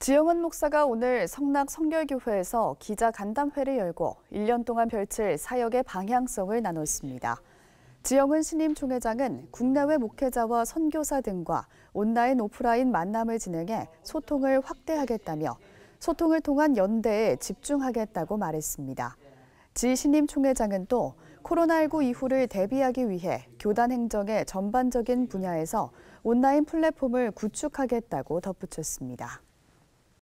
지영은 목사가 오늘 성락 성결교회에서 기자 간담회를 열고 1년 동안 별칠 사역의 방향성을 나눴습니다. 지영은 신임 총회장은 국내외 목회자와 선교사 등과 온라인 오프라인 만남을 진행해 소통을 확대하겠다며 소통을 통한 연대에 집중하겠다고 말했습니다. 지 신임 총회장은 또 코로나19 이후를 대비하기 위해 교단 행정의 전반적인 분야에서 온라인 플랫폼을 구축하겠다고 덧붙였습니다.